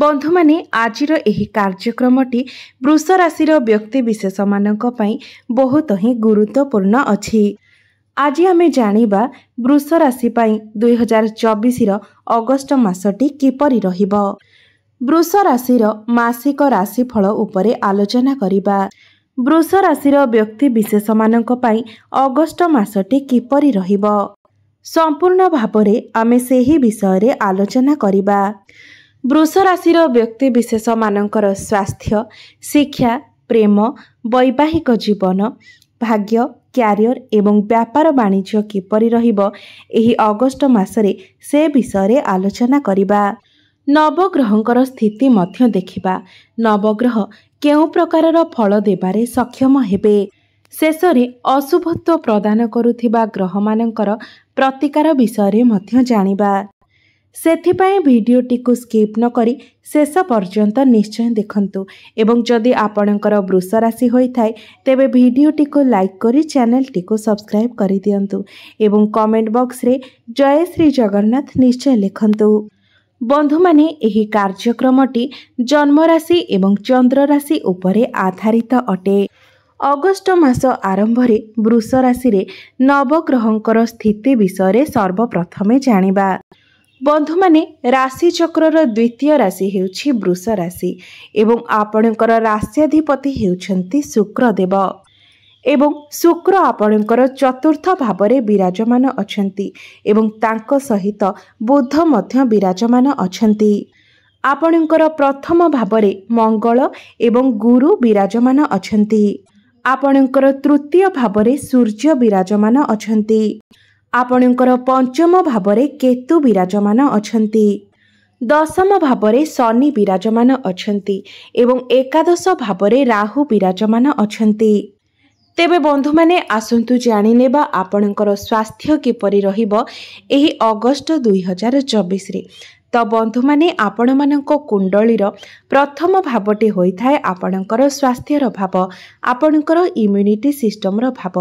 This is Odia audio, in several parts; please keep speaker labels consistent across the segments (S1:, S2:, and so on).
S1: ବନ୍ଧୁମାନେ ଆଜିର ଏହି କାର୍ଯ୍ୟକ୍ରମଟି ବୃଷ ରାଶିର ବ୍ୟକ୍ତିବିଶେଷମାନଙ୍କ ପାଇଁ ବହୁତ ହିଁ ଗୁରୁତ୍ୱପୂର୍ଣ୍ଣ ଅଛି ଆଜି ଆମେ ଜାଣିବା ବୃଷ ରାଶି ପାଇଁ ଦୁଇହଜାର ଚବିଶର ଅଗଷ୍ଟ ମାସଟି କିପରି ରହିବ ବୃଷ ରାଶିର ମାସିକ ରାଶିଫଳ ଉପରେ ଆଲୋଚନା କରିବା ବୃଷ ରାଶିର ବ୍ୟକ୍ତିବିଶେଷମାନଙ୍କ ପାଇଁ ଅଗଷ୍ଟ ମାସଟି କିପରି ରହିବ ସମ୍ପୂର୍ଣ୍ଣ ଭାବରେ ଆମେ ସେହି ବିଷୟରେ ଆଲୋଚନା କରିବା ବୃଷ ରାଶିର ବ୍ୟକ୍ତିବିଶେଷମାନଙ୍କର ସ୍ୱାସ୍ଥ୍ୟ ଶିକ୍ଷା ପ୍ରେମ ବୈବାହିକ ଜୀବନ ଭାଗ୍ୟ କ୍ୟାରିୟର ଏବଂ ବ୍ୟାପାର ବାଣିଜ୍ୟ କିପରି ରହିବ ଏହି ଅଗଷ୍ଟ ମାସରେ ସେ ବିଷୟରେ ଆଲୋଚନା କରିବା ନବଗ୍ରହଙ୍କର ସ୍ଥିତି ମଧ୍ୟ ଦେଖିବା ନବଗ୍ରହ କେଉଁ ପ୍ରକାରର ଫଳ ଦେବାରେ ସକ୍ଷମ ହେବେ ଶେଷରେ ଅଶୁଭତ୍ୱ ପ୍ରଦାନ କରୁଥିବା ଗ୍ରହମାନଙ୍କର ପ୍ରତିକାର ବିଷୟରେ ମଧ୍ୟ ଜାଣିବା ସେଥିପାଇଁ ଭିଡ଼ିଓଟିକୁ ସ୍କିପ୍ ନ କରି ଶେଷ ପର୍ଯ୍ୟନ୍ତ ନିଶ୍ଚୟ ଦେଖନ୍ତୁ ଏବଂ ଯଦି ଆପଣଙ୍କର ବୃଷ ରାଶି ହୋଇଥାଏ ତେବେ ଭିଡ଼ିଓଟିକୁ ଲାଇକ୍ କରି ଚ୍ୟାନେଲ୍ଟିକୁ ସବସ୍କ୍ରାଇବ୍ କରିଦିଅନ୍ତୁ ଏବଂ କମେଣ୍ଟ ବକ୍ସରେ ଜୟ ଶ୍ରୀ ଜଗନ୍ନାଥ ନିଶ୍ଚୟ ଲେଖନ୍ତୁ ବନ୍ଧୁମାନେ ଏହି କାର୍ଯ୍ୟକ୍ରମଟି ଜନ୍ମରାଶି ଏବଂ ଚନ୍ଦ୍ରରାଶି ଉପରେ ଆଧାରିତ ଅଟେ ଅଗଷ୍ଟ ମାସ ଆରମ୍ଭରେ ବୃଷ ରାଶିରେ ନବଗ୍ରହଙ୍କର ସ୍ଥିତି ବିଷୟରେ ସର୍ବପ୍ରଥମେ ଜାଣିବା ବନ୍ଧୁମାନେ ରାଶିଚକ୍ରର ଦ୍ୱିତୀୟ ରାଶି ହେଉଛି ବୃଷ ରାଶି ଏବଂ ଆପଣଙ୍କର ରାଶ୍ୟାଧିପତି ହେଉଛନ୍ତି ଶୁକ୍ରଦେବ ଏବଂ ଶୁକ୍ର ଆପଣଙ୍କର ଚତୁର୍ଥ ଭାବରେ ବିରାଜମାନ ଅଛନ୍ତି ଏବଂ ତାଙ୍କ ସହିତ ବୁଦ୍ଧ ମଧ୍ୟ ବିରାଜମାନ ଅଛନ୍ତି ଆପଣଙ୍କର ପ୍ରଥମ ଭାବରେ ମଙ୍ଗଳ ଏବଂ ଗୁରୁ ବିରାଜମାନ ଅଛନ୍ତି ଆପଣଙ୍କର ତୃତୀୟ ଭାବରେ ସୂର୍ଯ୍ୟ ବିରାଜମାନ ଅଛନ୍ତି ଆପଣଙ୍କର ପଞ୍ଚମ ଭାବରେ କେତୁ ବିରାଜମାନ ଅଛନ୍ତି ଦଶମ ଭାବରେ ଶନି ବିରାଜମାନ ଅଛନ୍ତି ଏବଂ ଏକାଦଶ ଭାବରେ ରାହୁ ବିରାଜମାନ ଅଛନ୍ତି ତେବେ ବନ୍ଧୁମାନେ ଆସନ୍ତୁ ଜାଣିନେବା ଆପଣଙ୍କର ସ୍ୱାସ୍ଥ୍ୟ କିପରି ରହିବ ଏହି ଅଗଷ୍ଟ ଦୁଇହଜାର ଚବିଶରେ ତ ବନ୍ଧୁମାନେ ଆପଣମାନଙ୍କ କୁଣ୍ଡଳୀର ପ୍ରଥମ ଭାବଟି ହୋଇଥାଏ ଆପଣଙ୍କର ସ୍ୱାସ୍ଥ୍ୟର ଭାବ ଆପଣଙ୍କର ଇମ୍ୟୁନିଟି ସିଷ୍ଟମର ଭାବ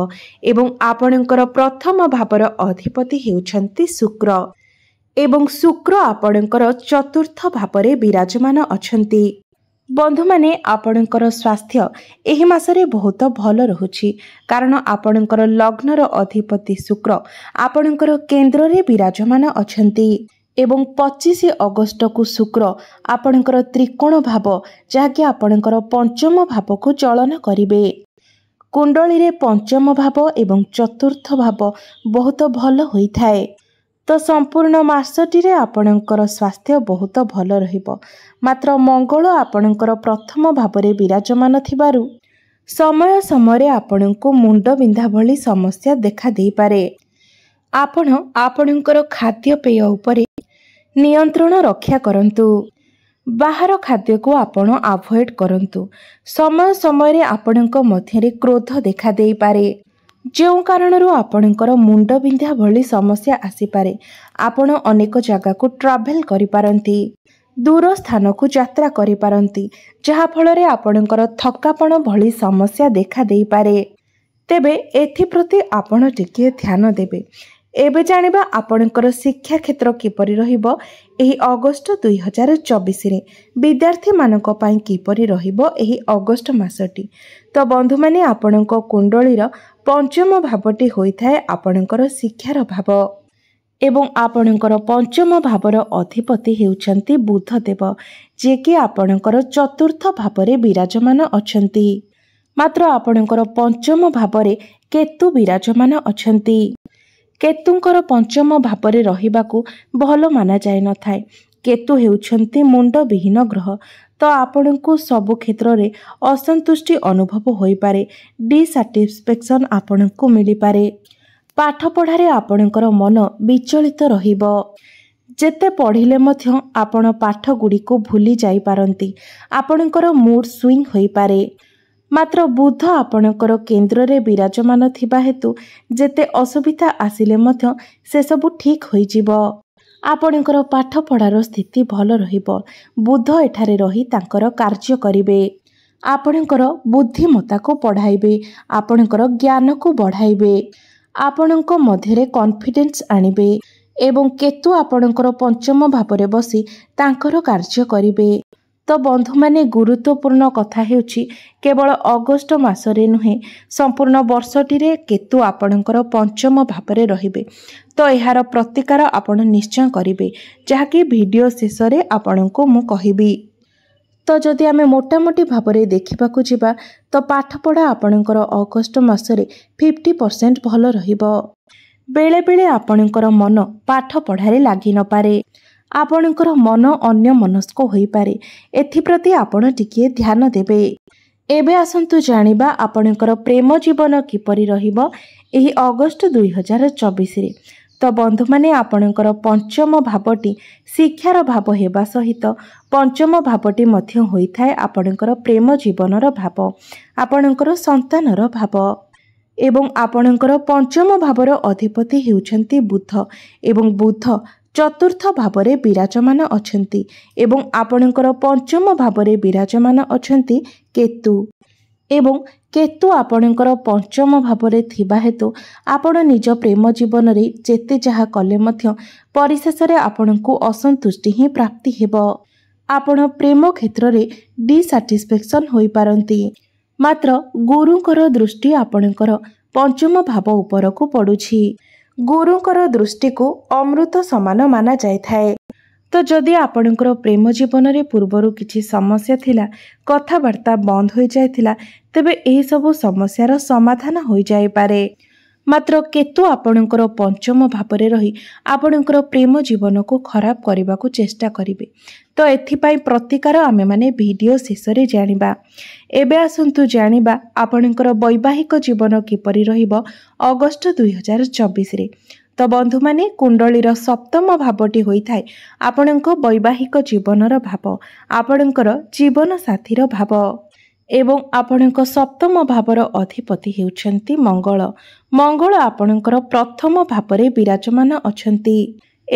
S1: ଏବଂ ଆପଣଙ୍କର ପ୍ରଥମ ଭାବର ଅଧିପତି ହେଉଛନ୍ତି ଶୁକ୍ର ଏବଂ ଶୁକ୍ର ଆପଣଙ୍କର ଚତୁର୍ଥ ଭାବରେ ବିରାଜମାନ ଅଛନ୍ତି ବନ୍ଧୁମାନେ ଆପଣଙ୍କର ସ୍ୱାସ୍ଥ୍ୟ ଏହି ମାସରେ ବହୁତ ଭଲ ରହୁଛି କାରଣ ଆପଣଙ୍କର ଲଗ୍ନର ଅଧିପତି ଶୁକ୍ର ଆପଣଙ୍କର କେନ୍ଦ୍ରରେ ବିରାଜମାନ ଅଛନ୍ତି ଏବଂ ପଚିଶ ଅଗଷ୍ଟକୁ ଶୁକ୍ର ଆପଣଙ୍କର ତ୍ରିକୋଣ ଭାବ ଯାହାକି ଆପଣଙ୍କର ପଞ୍ଚମ ଭାବକୁ ଚଳନ କରିବେ କୁଣ୍ଡଳୀରେ ପଞ୍ଚମ ଭାବ ଏବଂ ଚତୁର୍ଥ ଭାବ ବହୁତ ଭଲ ହୋଇଥାଏ ତ ସମ୍ପୂର୍ଣ୍ଣ ମାସଟିରେ ଆପଣଙ୍କର ସ୍ୱାସ୍ଥ୍ୟ ବହୁତ ଭଲ ରହିବ ମାତ୍ର ମଙ୍ଗଳ ଆପଣଙ୍କର ପ୍ରଥମ ଭାବରେ ବିରାଜମାନ ଥିବାରୁ ସମୟ ସମୟରେ ଆପଣଙ୍କୁ ମୁଣ୍ଡବିନ୍ଧା ଭଳି ସମସ୍ୟା ଦେଖାଦେଇପାରେ ଆପଣ ଆପଣଙ୍କର ଖାଦ୍ୟପେୟ ଉପରେ ନିୟନ୍ତ୍ରଣ ରକ୍ଷା କରନ୍ତୁ ବାହାର ଖାଦ୍ୟକୁ ଆପଣ ଆଭଏଡ୍ କରନ୍ତୁ ସମୟ ସମୟରେ ଆପଣଙ୍କ ମଧ୍ୟରେ କ୍ରୋଧ ଦେଖାଦେଇପାରେ ଯେଉଁ କାରଣରୁ ଆପଣଙ୍କର ମୁଣ୍ଡବିନ୍ଧା ଭଳି ସମସ୍ୟା ଆସିପାରେ ଆପଣ ଅନେକ ଜାଗାକୁ ଟ୍ରାଭେଲ୍ କରିପାରନ୍ତି ଦୂର ସ୍ଥାନକୁ ଯାତ୍ରା କରିପାରନ୍ତି ଯାହାଫଳରେ ଆପଣଙ୍କର ଥକାପଣ ଭଳି ସମସ୍ୟା ଦେଖାଦେଇପାରେ ତେବେ ଏଥିପ୍ରତି ଆପଣ ଟିକିଏ ଧ୍ୟାନ ଦେବେ ଏବେ ଜାଣିବା ଆପଣଙ୍କର ଶିକ୍ଷା କ୍ଷେତ୍ର କିପରି ରହିବ ଏହି ଅଗଷ୍ଟ ଦୁଇହଜାର ଚବିଶରେ ବିଦ୍ୟାର୍ଥୀମାନଙ୍କ ପାଇଁ କିପରି ରହିବ ଏହି ଅଗଷ୍ଟ ମାସଟି ତ ବନ୍ଧୁମାନେ ଆପଣଙ୍କ କୁଣ୍ଡଳୀର ପଞ୍ଚମ ଭାବଟି ହୋଇଥାଏ ଆପଣଙ୍କର ଶିକ୍ଷାର ଭାବ ଏବଂ ଆପଣଙ୍କର ପଞ୍ଚମ ଭାବର ଅଧିପତି ହେଉଛନ୍ତି ବୁଦ୍ଧଦେବ ଯିଏକି ଆପଣଙ୍କର ଚତୁର୍ଥ ଭାବରେ ବିରାଜମାନ ଅଛନ୍ତି ମାତ୍ର ଆପଣଙ୍କର ପଞ୍ଚମ ଭାବରେ କେତୁ ବିରାଜମାନ ଅଛନ୍ତି କେତୁଙ୍କର ପଞ୍ଚମ ଭାବରେ ରହିବାକୁ ଭଲ ମାନାଯାଇ ନଥାଏ କେତୁ ହେଉଛନ୍ତି ମୁଣ୍ଡ ବିହୀନ ଗ୍ରହ ତ ଆପଣଙ୍କୁ ସବୁ କ୍ଷେତ୍ରରେ ଅସନ୍ତୁଷ୍ଟି ଅନୁଭବ ହୋଇପାରେ ଡିସାଟିସ୍ଫେକ୍ସନ୍ ଆପଣଙ୍କୁ ମିଳିପାରେ ପାଠପଢ଼ାରେ ଆପଣଙ୍କର ମନ ବିଚଳିତ ରହିବ ଯେତେ ପଢ଼ିଲେ ମଧ୍ୟ ଆପଣ ପାଠଗୁଡ଼ିକୁ ଭୁଲି ଯାଇପାରନ୍ତି ଆପଣଙ୍କର ମୁଡ଼୍ ସୁଇଙ୍ଗ ହୋଇପାରେ ମାତ୍ର ବୁଦ୍ଧ ଆପଣଙ୍କର କେନ୍ଦ୍ରରେ ବିରାଜମାନ ଥିବା ହେତୁ ଯେତେ ଅସୁବିଧା ଆସିଲେ ମଧ୍ୟ ସେସବୁ ଠିକ୍ ହୋଇଯିବ ଆପଣଙ୍କର ପାଠପଢ଼ାର ସ୍ଥିତି ଭଲ ରହିବ ବୁଦ୍ଧ ଏଠାରେ ରହି ତାଙ୍କର କାର୍ଯ୍ୟ କରିବେ ଆପଣଙ୍କର ବୁଦ୍ଧିମତାକୁ ପଢ଼ାଇବେ ଆପଣଙ୍କର ଜ୍ଞାନକୁ ବଢ଼ାଇବେ ଆପଣଙ୍କ ମଧ୍ୟରେ କନଫିଡେନ୍ସ ଆଣିବେ ଏବଂ କେତୁ ଆପଣଙ୍କର ପଞ୍ଚମ ଭାବରେ ବସି ତାଙ୍କର କାର୍ଯ୍ୟ କରିବେ ତ ବନ୍ଧୁମାନେ ଗୁରୁତ୍ୱପୂର୍ଣ୍ଣ କଥା ହେଉଛି କେବଳ ଅଗଷ୍ଟ ମାସରେ ନୁହେଁ ସମ୍ପୂର୍ଣ୍ଣ ବର୍ଷଟିରେ କେତୁ ଆପଣଙ୍କର ପଞ୍ଚମ ଭାବରେ ରହିବେ ତ ଏହାର ପ୍ରତିକାର ଆପଣ ନିଶ୍ଚୟ କରିବେ ଯାହାକି ଭିଡ଼ିଓ ଶେଷରେ ଆପଣଙ୍କୁ ମୁଁ କହିବି ତ ଯଦି ଆମେ ମୋଟାମୋଟି ଭାବରେ ଦେଖିବାକୁ ଯିବା ତ ପାଠପଢ଼ା ଆପଣଙ୍କର ଅଗଷ୍ଟ ମାସରେ ଫିଫ୍ଟି ପରସେଣ୍ଟ ଭଲ ରହିବ ବେଳେବେଳେ ଆପଣଙ୍କର ମନ ପାଠପଢ଼ାରେ ଲାଗି ନପାରେ ଆପଣଙ୍କର ମନ ଅନ୍ୟ ମନସ୍କ ହୋଇପାରେ ଏଥିପ୍ରତି ଆପଣ ଟିକିଏ ଧ୍ୟାନ ଦେବେ ଏବେ ଆସନ୍ତୁ ଜାଣିବା ଆପଣଙ୍କର ପ୍ରେମ ଜୀବନ କିପରି ରହିବ ଏହି ଅଗଷ୍ଟ ଦୁଇ ହଜାର ଚବିଶରେ ତ ବନ୍ଧୁମାନେ ଆପଣଙ୍କର ପଞ୍ଚମ ଭାବଟି ଶିକ୍ଷାର ଭାବ ହେବା ସହିତ ପଞ୍ଚମ ଭାବଟି ମଧ୍ୟ ହୋଇଥାଏ ଆପଣଙ୍କର ପ୍ରେମ ଜୀବନର ଭାବ ଆପଣଙ୍କର ସନ୍ତାନର ଭାବ ଏବଂ ଆପଣଙ୍କର ପଞ୍ଚମ ଭାବର ଅଧିପତି ହେଉଛନ୍ତି ବୁଦ୍ଧ ଏବଂ ବୁଦ୍ଧ ଚତୁର୍ଥ ଭାବରେ ବିରାଜମାନ ଅଛନ୍ତି ଏବଂ ଆପଣଙ୍କର ପଞ୍ଚମ ଭାବରେ ବିରାଜମାନ ଅଛନ୍ତି କେତୁ ଏବଂ କେତୁ ଆପଣଙ୍କର ପଞ୍ଚମ ଭାବରେ ଥିବା ହେତୁ ଆପଣ ନିଜ ପ୍ରେମ ଜୀବନରେ ଯେତେ ଯାହା କଲେ ମଧ୍ୟ ପରିଶେଷରେ ଆପଣଙ୍କୁ ଅସନ୍ତୁଷ୍ଟି ହିଁ ପ୍ରାପ୍ତି ହେବ ଆପଣ ପ୍ରେମ କ୍ଷେତ୍ରରେ ଡିସାଟିସ୍ଫେକ୍ସନ୍ ହୋଇପାରନ୍ତି ମାତ୍ର ଗୁରୁଙ୍କର ଦୃଷ୍ଟି ଆପଣଙ୍କର ପଞ୍ଚମ ଭାବ ଉପରକୁ ପଡ଼ୁଛି ଗୁରୁଙ୍କର ଦୃଷ୍ଟିକୁ ଅମୃତ ସମାନ ମାନାଯାଇଥାଏ ତ ଯଦି ଆପଣଙ୍କର ପ୍ରେମ ଜୀବନରେ ପୂର୍ବରୁ କିଛି ସମସ୍ୟା ଥିଲା କଥାବାର୍ତ୍ତା ବନ୍ଦ ହୋଇଯାଇଥିଲା ତେବେ ଏହିସବୁ ସମସ୍ୟାର ସମାଧାନ ହୋଇଯାଇପାରେ ମାତ୍ର କେତୁ ଆପଣଙ୍କର ପଞ୍ଚମ ଭାବରେ ରହି ଆପଣଙ୍କର ପ୍ରେମ ଜୀବନକୁ ଖରାପ କରିବାକୁ ଚେଷ୍ଟା କରିବେ ତ ଏଥିପାଇଁ ପ୍ରତିକାର ଆମେମାନେ ଭିଡ଼ିଓ ଶେଷରେ ଜାଣିବା ଏବେ ଆସନ୍ତୁ ଜାଣିବା ଆପଣଙ୍କର ବୈବାହିକ ଜୀବନ କିପରି ରହିବ ଅଗଷ୍ଟ ଦୁଇହଜାର ଚବିଶରେ ତ ବନ୍ଧୁମାନେ କୁଣ୍ଡଳୀର ସପ୍ତମ ଭାବଟି ହୋଇଥାଏ ଆପଣଙ୍କ ବୈବାହିକ ଜୀବନର ଭାବ ଆପଣଙ୍କର ଜୀବନସାଥିର ଭାବ ଏବଂ ଆପଣଙ୍କ ସପ୍ତମ ଭାବର ଅଧିପତି ହେଉଛନ୍ତି ମଙ୍ଗଳ ମଙ୍ଗଳ ଆପଣଙ୍କର ପ୍ରଥମ ଭାବରେ ବିରାଜମାନ ଅଛନ୍ତି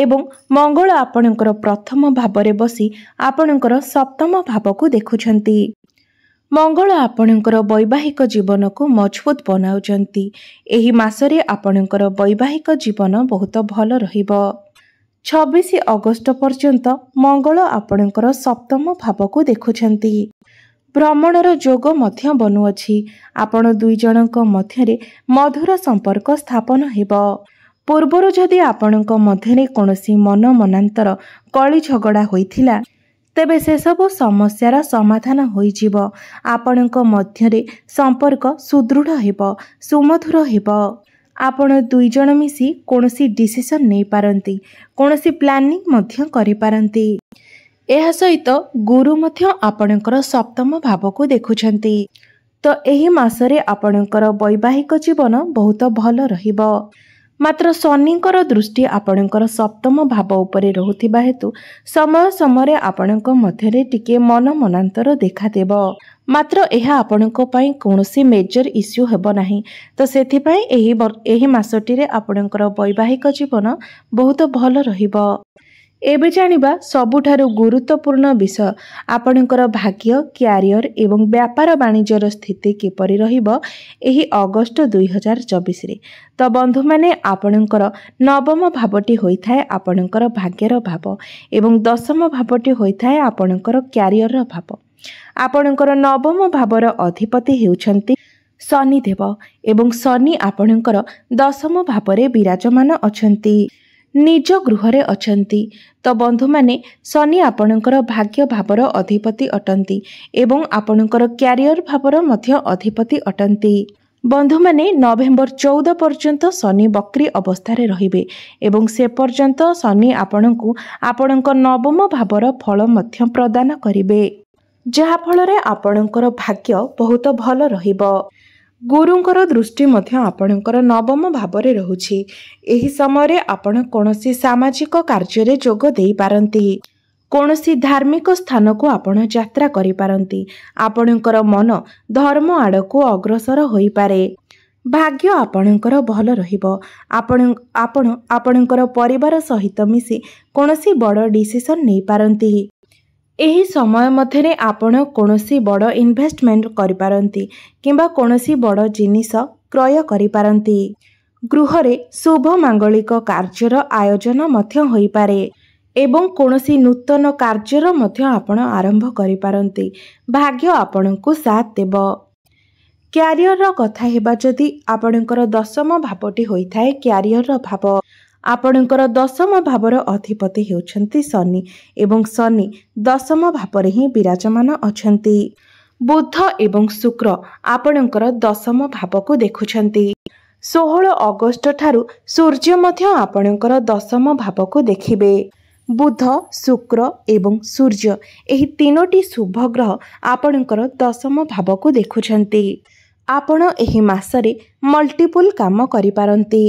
S1: ଏବଂ ମଙ୍ଗଳ ଆପଣଙ୍କର ପ୍ରଥମ ଭାବରେ ବସି ଆପଣଙ୍କର ସପ୍ତମ ଭାବକୁ ଦେଖୁଛନ୍ତି ମଙ୍ଗଳ ଆପଣଙ୍କର ବୈବାହିକ ଜୀବନକୁ ମଜବୁତ ବନାଉଛନ୍ତି ଏହି ମାସରେ ଆପଣଙ୍କର ବୈବାହିକ ଜୀବନ ବହୁତ ଭଲ ରହିବ ଛବିଶ ଅଗଷ୍ଟ ପର୍ଯ୍ୟନ୍ତ ମଙ୍ଗଳ ଆପଣଙ୍କର ସପ୍ତମ ଭାବକୁ ଦେଖୁଛନ୍ତି ଭ୍ରମଣର ଯୋଗ ମଧ୍ୟ ବନୁଅଛି ଆପଣ ଦୁଇ ଜଣଙ୍କ ମଧ୍ୟରେ ମଧୁର ସମ୍ପର୍କ ସ୍ଥାପନ ହେବ ପୂର୍ବରୁ ଯଦି ଆପଣଙ୍କ ମଧ୍ୟରେ କୌଣସି ମନ ମନାନ୍ତର କଳି ଝଗଡ଼ା ହୋଇଥିଲା ତେବେ ସେସବୁ ସମସ୍ୟାର ସମାଧାନ ହୋଇଯିବ ଆପଣଙ୍କ ମଧ୍ୟରେ ସମ୍ପର୍କ ସୁଦୃଢ଼ ହେବ ସୁମଧୁର ହେବ ଆପଣ ଦୁଇ ଜଣ ମିଶି କୌଣସି ଡିସିସନ୍ ନେଇପାରନ୍ତି କୌଣସି ପ୍ଲାନିଂ ମଧ୍ୟ କରିପାରନ୍ତି ଏହା ସହିତ ଗୁରୁ ମଧ୍ୟ ଆପଣଙ୍କର ସପ୍ତମ ଭାବକୁ ଦେଖୁଛନ୍ତି ତ ଏହି ମାସରେ ଆପଣଙ୍କର ବୈବାହିକ ଜୀବନ ବହୁତ ଭଲ ରହିବ ମାତ୍ର ଶନିଙ୍କର ଦୃଷ୍ଟି ଆପଣଙ୍କର ସପ୍ତମ ଭାବ ଉପରେ ରହୁଥିବା ହେତୁ ସମୟ ସମୟରେ ଆପଣଙ୍କ ମଧ୍ୟରେ ଟିକେ ମନ ମନାନ୍ତର ଦେଖାଦେବ ମାତ୍ର ଏହା ଆପଣଙ୍କ ପାଇଁ କୌଣସି ମେଜର ଇସ୍ୟୁ ହେବ ନାହିଁ ତ ସେଥିପାଇଁ ଏହି ଏହି ମାସଟିରେ ଆପଣଙ୍କର ବୈବାହିକ ଜୀବନ ବହୁତ ଭଲ ରହିବ ଏବେ ଜାଣିବା ସବୁଠାରୁ ଗୁରୁତ୍ୱପୂର୍ଣ୍ଣ ବିଷୟ ଆପଣଙ୍କର ଭାଗ୍ୟ କ୍ୟାରିୟର ଏବଂ ବ୍ୟାପାର ବାଣିଜ୍ୟର ସ୍ଥିତି କିପରି ରହିବ ଏହି ଅଗଷ୍ଟ ଦୁଇହଜାର ଚବିଶରେ ତ ବନ୍ଧୁମାନେ ଆପଣଙ୍କର ନବମ ଭାବଟି ହୋଇଥାଏ ଆପଣଙ୍କର ଭାଗ୍ୟର ଭାବ ଏବଂ ଦଶମ ଭାବଟି ହୋଇଥାଏ ଆପଣଙ୍କର କ୍ୟାରିୟରର ଭାବ ଆପଣଙ୍କର ନବମ ଭାବର ଅଧିପତି ହେଉଛନ୍ତି ଶନିଦେବ ଏବଂ ଶନି ଆପଣଙ୍କର ଦଶମ ଭାବରେ ବିରାଜମାନ ଅଛନ୍ତି ନିଜ ଗୃହରେ ଅଛନ୍ତି ତ ବନ୍ଧୁମାନେ ଶନି ଆପଣଙ୍କର ଭାଗ୍ୟ ଭାବର ଅଧିପତି ଅଟନ୍ତି ଏବଂ ଆପଣଙ୍କର କ୍ୟାରିୟର ଭାବର ମଧ୍ୟ ଅଧିପତି ଅଟନ୍ତି ବନ୍ଧୁମାନେ ନଭେମ୍ବର ଚଉଦ ପର୍ଯ୍ୟନ୍ତ ଶନି ବକ୍ରି ଅବସ୍ଥାରେ ରହିବେ ଏବଂ ସେ ପର୍ଯ୍ୟନ୍ତ ଶନି ଆପଣଙ୍କୁ ଆପଣଙ୍କ ନବମ ଭାବର ଫଳ ମଧ୍ୟ ପ୍ରଦାନ କରିବେ ଯାହାଫଳରେ ଆପଣଙ୍କର ଭାଗ୍ୟ ବହୁତ ଭଲ ରହିବ ଗୁରୁଙ୍କର ଦୃଷ୍ଟି ମଧ୍ୟ ଆପଣଙ୍କର ନବମ ଭାବରେ ରହୁଛି ଏହି ସମୟରେ ଆପଣ କୌଣସି ସାମାଜିକ କାର୍ଯ୍ୟରେ ଯୋଗ ଦେଇପାରନ୍ତି କୌଣସି ଧାର୍ମିକ ସ୍ଥାନକୁ ଆପଣ ଯାତ୍ରା କରିପାରନ୍ତି ଆପଣଙ୍କର ମନ ଧର୍ମ ଆଡ଼କୁ ଅଗ୍ରସର ହୋଇପାରେ ଭାଗ୍ୟ ଆପଣଙ୍କର ଭଲ ରହିବ ଆପଣ ଆପଣ ଆପଣଙ୍କର ପରିବାର ସହିତ ମିଶି କୌଣସି ବଡ଼ ଡିସିସନ୍ ନେଇପାରନ୍ତି ଏହି ସମୟ ମଧ୍ୟରେ ଆପଣ କୌଣସି ବଡ଼ ଇନଭେଷ୍ଟମେଣ୍ଟ କରିପାରନ୍ତି କିମ୍ବା କୌଣସି ବଡ଼ ଜିନିଷ କ୍ରୟ କରିପାରନ୍ତି ଗୃହରେ ଶୁଭ ମାଙ୍ଗଳିକ କାର୍ଯ୍ୟର ଆୟୋଜନ ମଧ୍ୟ ହୋଇପାରେ ଏବଂ କୌଣସି ନୂତନ କାର୍ଯ୍ୟର ମଧ୍ୟ ଆପଣ ଆରମ୍ଭ କରିପାରନ୍ତି ଭାଗ୍ୟ ଆପଣଙ୍କୁ ସାଥ ଦେବ କ୍ୟାରିଅରର କଥା ହେବା ଯଦି ଆପଣଙ୍କର ଦଶମ ଭାବଟି ହୋଇଥାଏ କ୍ୟାରିୟରର ଭାବ ଆପଣଙ୍କର ଦଶମ ଭାବର ଅଧିପତି ହେଉଛନ୍ତି ଶନି ଏବଂ ଶନି ଦଶମ ଭାବରେ ହିଁ ବିରାଜମାନ ଅଛନ୍ତି ବୁଦ୍ଧ ଏବଂ ଶୁକ୍ର ଆପଣଙ୍କର ଦଶମ ଭାବକୁ ଦେଖୁଛନ୍ତି ଷୋହଳ ଅଗଷ୍ଟ ଠାରୁ ସୂର୍ଯ୍ୟ ମଧ୍ୟ ଆପଣଙ୍କର ଦଶମ ଭାବକୁ ଦେଖିବେ ବୁଧ ଶୁକ୍ର ଏବଂ ସୂର୍ଯ୍ୟ ଏହି ତିନୋଟି ଶୁଭ ଗ୍ରହ ଆପଣଙ୍କର ଦଶମ ଭାବକୁ ଦେଖୁଛନ୍ତି ଆପଣ ଏହି ମାସରେ ମଲ୍ଟିପୁଲ କାମ କରିପାରନ୍ତି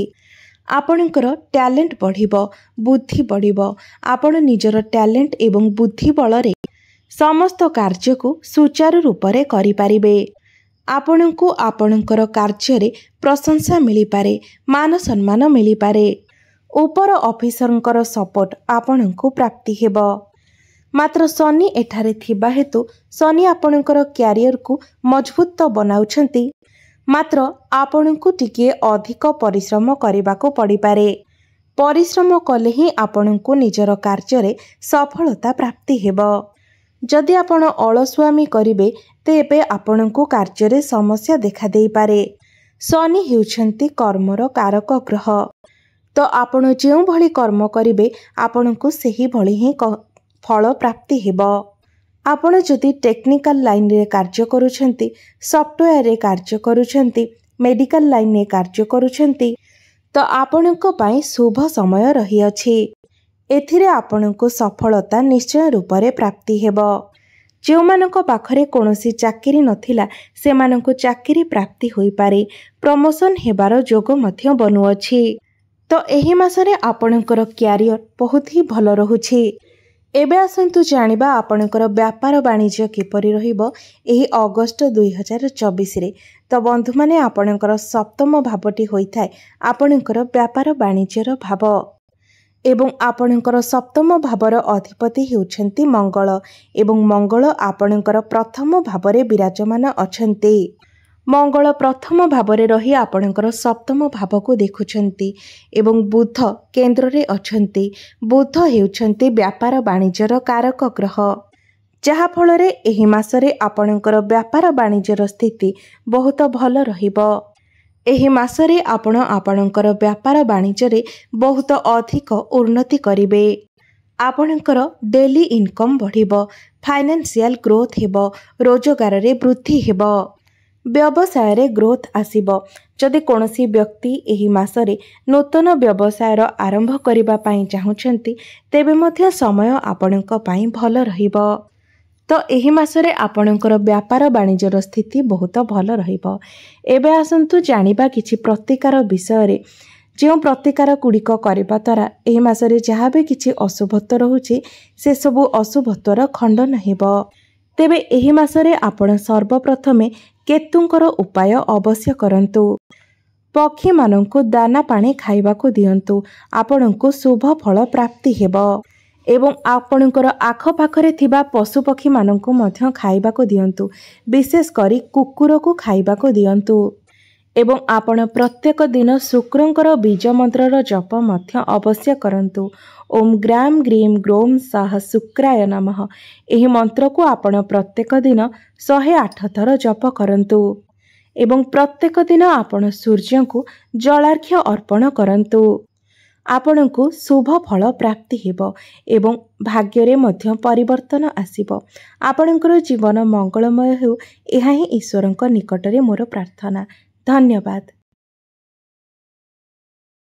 S1: ଆପଣଙ୍କର ଟ୍ୟାଲେଣ୍ଟ ବଢ଼ିବ ବୁଦ୍ଧି ବଢ଼ିବ ଆପଣ ନିଜର ଟ୍ୟାଲେଣ୍ଟ ଏବଂ ବୁଦ୍ଧି ବଳରେ ସମସ୍ତ କାର୍ଯ୍ୟକୁ ସୁଚାରୁ ରୂପରେ କରିପାରିବେ ଆପଣଙ୍କୁ ଆପଣଙ୍କର କାର୍ଯ୍ୟରେ ପ୍ରଶଂସା ମିଳିପାରେ ମାନ ସମ୍ମାନ ମିଳିପାରେ ଉପର ଅଫିସରଙ୍କର ସପୋର୍ଟ ଆପଣଙ୍କୁ ପ୍ରାପ୍ତି ହେବ ମାତ୍ର ଶନି ଏଠାରେ ଥିବା ହେତୁ ଶନି ଆପଣଙ୍କର କ୍ୟାରିୟରକୁ ମଜବୁତ ବନାଉଛନ୍ତି ମାତ୍ର ଆପଣଙ୍କୁ ଟିକିଏ ଅଧିକ ପରିଶ୍ରମ କରିବାକୁ ପଡ଼ିପାରେ ପରିଶ୍ରମ କଲେ ହିଁ ଆପଣଙ୍କୁ ନିଜର କାର୍ଯ୍ୟରେ ସଫଳତା ପ୍ରାପ୍ତି ହେବ ଯଦି ଆପଣ ଅଳସ୍ୱାମୀ କରିବେ ତେବେ ଆପଣଙ୍କୁ କାର୍ଯ୍ୟରେ ସମସ୍ୟା ଦେଖାଦେଇପାରେ ଶନି ହେଉଛନ୍ତି କର୍ମର କାରକ ଗ୍ରହ ତ ଆପଣ ଯେଉଁଭଳି କର୍ମ କରିବେ ଆପଣଙ୍କୁ ସେହିଭଳି ହିଁ ଫଳ ପ୍ରାପ୍ତି ହେବ ଆପଣ ଯଦି ଟେକ୍ନିକାଲ ଲାଇନ୍ରେ କାର୍ଯ୍ୟ କରୁଛନ୍ତି ସଫ୍ଟୱେୟାରରେ କାର୍ଯ୍ୟ କରୁଛନ୍ତି ମେଡିକାଲ ଲାଇନରେ କାର୍ଯ୍ୟ କରୁଛନ୍ତି ତ ଆପଣଙ୍କ ପାଇଁ ଶୁଭ ସମୟ ରହିଅଛି ଏଥିରେ ଆପଣଙ୍କୁ ସଫଳତା ନିଶ୍ଚୟ ରୂପରେ ପ୍ରାପ୍ତି ହେବ ଯେଉଁମାନଙ୍କ ପାଖରେ କୌଣସି ଚାକିରି ନଥିଲା ସେମାନଙ୍କୁ ଚାକିରି ପ୍ରାପ୍ତି ହୋଇପାରେ ପ୍ରମୋସନ୍ ହେବାର ଯୋଗ ମଧ୍ୟ ବନୁଅଛି ତ ଏହି ମାସରେ ଆପଣଙ୍କର କ୍ୟାରିୟର ବହୁତ ହିଁ ଭଲ ରହୁଛି ଏବେ ଆସନ୍ତୁ ଜାଣିବା ଆପଣଙ୍କର ବ୍ୟାପାର ବାଣିଜ୍ୟ କିପରି ରହିବ ଏହି ଅଗଷ୍ଟ ଦୁଇହଜାର ଚବିଶରେ ତ ବନ୍ଧୁମାନେ ଆପଣଙ୍କର ସପ୍ତମ ଭାବଟି ହୋଇଥାଏ ଆପଣଙ୍କର ବ୍ୟାପାର ବାଣିଜ୍ୟର ଭାବ ଏବଂ ଆପଣଙ୍କର ସପ୍ତମ ଭାବର ଅଧିପତି ହେଉଛନ୍ତି ମଙ୍ଗଳ ଏବଂ ମଙ୍ଗଳ ଆପଣଙ୍କର ପ୍ରଥମ ଭାବରେ ବିରାଜମାନ ଅଛନ୍ତି ମଙ୍ଗଳ ପ୍ରଥମ ଭାବରେ ରହି ଆପଣଙ୍କର ସପ୍ତମ ଭାବକୁ ଦେଖୁଛନ୍ତି ଏବଂ ବୁଦ୍ଧ କେନ୍ଦ୍ରରେ ଅଛନ୍ତି ବୁଦ୍ଧ ହେଉଛନ୍ତି ବ୍ୟାପାର ବାଣିଜ୍ୟର କାରକ ଗ୍ରହ ଯାହାଫଳରେ ଏହି ମାସରେ ଆପଣଙ୍କର ବ୍ୟାପାର ବାଣିଜ୍ୟର ସ୍ଥିତି ବହୁତ ଭଲ ରହିବ ଏହି ମାସରେ ଆପଣ ଆପଣଙ୍କର ବ୍ୟାପାର ବାଣିଜ୍ୟରେ ବହୁତ ଅଧିକ ଉନ୍ନତି କରିବେ ଆପଣଙ୍କର ଡେଲି ଇନକମ୍ ବଢ଼ିବ ଫାଇନାନ୍ସିଆଲ୍ ଗ୍ରୋଥ୍ ହେବ ରୋଜଗାରରେ ବୃଦ୍ଧି ହେବ ବ୍ୟବସାୟରେ ଗ୍ରୋଥ୍ ଆସିବ ଯଦି କୌଣସି ବ୍ୟକ୍ତି ଏହି ମାସରେ ନୂତନ ବ୍ୟବସାୟର ଆରମ୍ଭ କରିବା ପାଇଁ ଚାହୁଁଛନ୍ତି ତେବେ ମଧ୍ୟ ସମୟ ଆପଣଙ୍କ ପାଇଁ ଭଲ ରହିବ ତ ଏହି ମାସରେ ଆପଣଙ୍କର ବ୍ୟାପାର ବାଣିଜ୍ୟର ସ୍ଥିତି ବହୁତ ଭଲ ରହିବ ଏବେ ଆସନ୍ତୁ ଜାଣିବା କିଛି ପ୍ରତିକାର ବିଷୟରେ ଯେଉଁ ପ୍ରତିକାର ଗୁଡ଼ିକ କରିବା ଦ୍ୱାରା ଏହି ମାସରେ ଯାହା ବି କିଛି ଅଶୁଭତ୍ୱ ରହୁଛି ସେସବୁ ଅଶୁଭତ୍ୱର ଖଣ୍ଡନ ହେବ ତେବେ ଏହି ମାସରେ ଆପଣ ସର୍ବପ୍ରଥମେ କେତୁଙ୍କର ଉପାୟ ଅବଶ୍ୟ କରନ୍ତୁ ପକ୍ଷୀମାନଙ୍କୁ ଦାନା ପାଣି ଖାଇବାକୁ ଦିଅନ୍ତୁ ଆପଣଙ୍କୁ ଶୁଭ ଫଳ ପ୍ରାପ୍ତି ହେବ ଏବଂ ଆପଣଙ୍କର ଆଖପାଖରେ ଥିବା ପଶୁପକ୍ଷୀମାନଙ୍କୁ ମଧ୍ୟ ଖାଇବାକୁ ଦିଅନ୍ତୁ ବିଶେଷ କରି କୁକୁରକୁ ଖାଇବାକୁ ଦିଅନ୍ତୁ ଏବଂ ଆପଣ ପ୍ରତ୍ୟେକ ଦିନ ଶୁକ୍ରଙ୍କର ବୀଜ ମନ୍ତ୍ରର ଜପ ମଧ୍ୟ ଅବଶ୍ୟ କରନ୍ତୁ ଓମ୍ ଗ୍ରାମ ଗ୍ରୀମ୍ ଗ୍ରୋମ୍ ସାହ ଶୁକ୍ରାୟ ନମ ଏହି ମନ୍ତ୍ରକୁ ଆପଣ ପ୍ରତ୍ୟେକ ଦିନ ଶହେ ଆଠ ଥର ଜପ କରନ୍ତୁ ଏବଂ ପ୍ରତ୍ୟେକ ଦିନ ଆପଣ ସୂର୍ଯ୍ୟଙ୍କୁ ଜଳାର୍ଘ୍ୟ ଅର୍ପଣ କରନ୍ତୁ ଆପଣଙ୍କୁ ଶୁଭ ଫଳ ପ୍ରାପ୍ତି ହେବ ଏବଂ ଭାଗ୍ୟରେ ମଧ୍ୟ ପରିବର୍ତ୍ତନ ଆସିବ ଆପଣଙ୍କର ଜୀବନ ମଙ୍ଗଳମୟ ହେଉ ଏହା ହିଁ ଈଶ୍ୱରଙ୍କ ନିକଟରେ ମୋର ପ୍ରାର୍ଥନା ଧନ୍ୟବାଦ